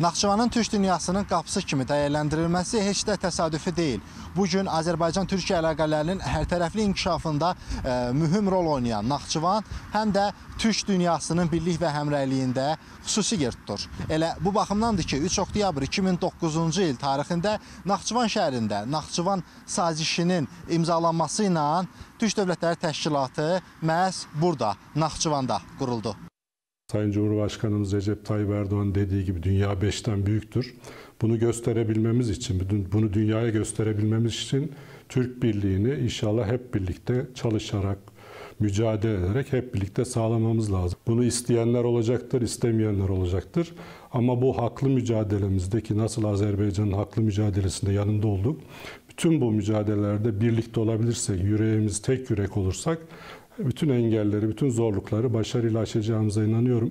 Naxçıvanın türk dünyasının qapısı kimi dəyərləndirilməsi heç də təsadüfi deyil. Bu gün Azərbaycan-Türkiyə əlaqələrinin hərtərəfli inkişafında ə, e, mühüm rol oynayan Naxçıvan həm də türk dünyasının birlik və həmrəyliyində xüsusi yer tutur. Elə bu baxımdandır ki, 3 oktyabr 2009-cu il tarixində Naxçıvan şəhərində Naxçıvan sazişinin imzalanması ilə Türk Dövlətləri Təşkilatı məhz burada, Naxçıvanda quruldu. Sayın Cumhurbaşkanımız Recep Tayyip Erdoğan dediği gibi dünya beşten büyüktür. Bunu gösterebilmemiz için, bunu dünyaya gösterebilmemiz için Türk birliğini inşallah hep birlikte çalışarak, mücadele ederek hep birlikte sağlamamız lazım. Bunu isteyenler olacaktır, istemeyenler olacaktır. Ama bu haklı mücadelemizdeki nasıl Azerbaycan'ın haklı mücadelesinde yanında olduk. Bütün bu mücadelelerde birlikte olabilirsek, yüreğimiz tek yürek olursak bütün engelleri, bütün zorlukları başarıyla aşacağımıza inanıyorum.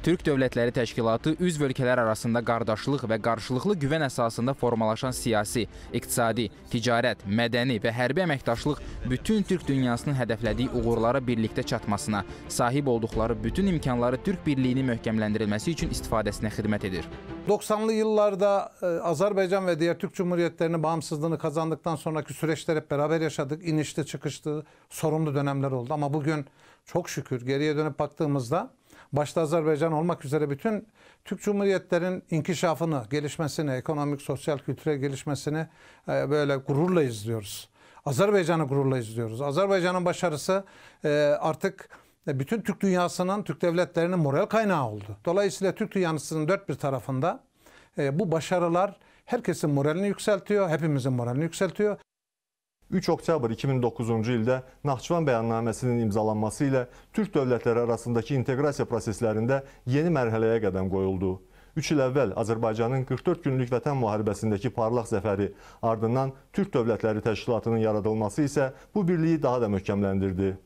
Türk Dövlətləri Təşkilatı üzv ölkələr arasında qardaşlıq və qarşılıqlı güvən əsasında formalaşan siyasi, iqtisadi, ticarət, mədəni və hərbi əməkdaşlıq bütün Türk dünyasının hədəflədiyi uğurlara birlikdə çatmasına, sahib olduqları bütün imkanları Türk birliyini möhkəmləndirilməsi üçün istifadəsinə xidmət edir. 90-lı yıllarda e, Azərbaycan və digər Türk Cumhuriyyətlərinin bağımsızlığını qazandıktan sonraki süreçlər hep beraber yaşadık. İnişli, çıxışlı, sorumlu dönemler oldu. Ama bugün çok şükür geriye dönüp baktığımızda başta Azerbaycan olmak üzere bütün Türk Cumhuriyetlerin inkişafını, gelişmesini, ekonomik, sosyal, kültürel gelişmesini e, böyle gururla izliyoruz. Azerbaycan'ı gururla izliyoruz. Azerbaycan'ın başarısı e, artık e, bütün Türk dünyasının, Türk devletlerinin moral kaynağı oldu. Dolayısıyla Türk dünyasının dört bir tarafında bu başarılar herkesin moralini yükseltiyor, hepimizin moralini yükseltiyor. 3 oktyabr 2009-cu ildə Naxçıvan bəyannaməsinin imzalanması ilə Türk dövlətləri arasındakı inteqrasiya proseslərində yeni mərhələyə qədəm qoyuldu. 3 il əvvəl Azərbaycanın 44 günlük vətən müharibəsindəki parlaq zəfəri, ardından Türk Dövlətləri Təşkilatının yaradılması isə bu birliyi daha da möhkəmləndirdi.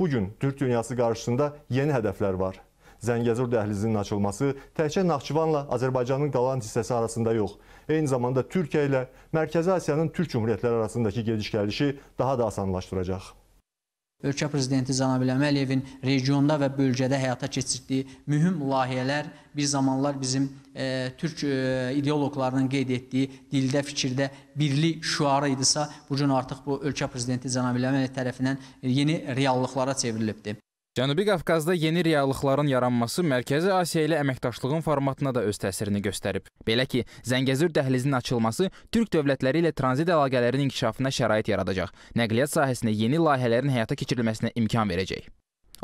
Bugün Türk dünyası qarşısında yeni hədəflər var. Zəngəzur dəhlizinin açılması təkcə Naxçıvanla Azərbaycanın qalan hissəsi arasında yox, eyni zamanda Türkiyə ilə Mərkəzi Asiyanın Türk Cümhuriyyətləri arasındakı gediş-gəlişi daha da asanlaşdıracaq. Ölkə prezidenti Cənab İlham Əliyevin regionda və bölgədə həyata keçirdiyi mühüm layihələr bir zamanlar bizim e, türk e, ideoloqlarının qeyd etdiyi dildə, fikirdə birlik şüarı idisə, bu gün artıq bu ölkə prezidenti Cənab İlham Əliyev tərəfindən yeni reallıqlara çevrilibdir. Cənubi Qafqazda yeni reallıqların yaranması Mərkəzi Asiya ilə əməkdaşlığın formatına da öz təsirini göstərib. Belə ki, Zəngəzur dəhlizinin açılması Türk dövlətləri ilə tranzit əlaqələrinin inkişafına şərait yaradacaq, nəqliyyat sahəsində yeni layihələrin həyata keçirilməsinə imkan verəcək.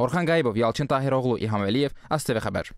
Orxan Qayıbov, Yalçın Tahiroğlu, İlham Əliyev, ASTV Xəbər.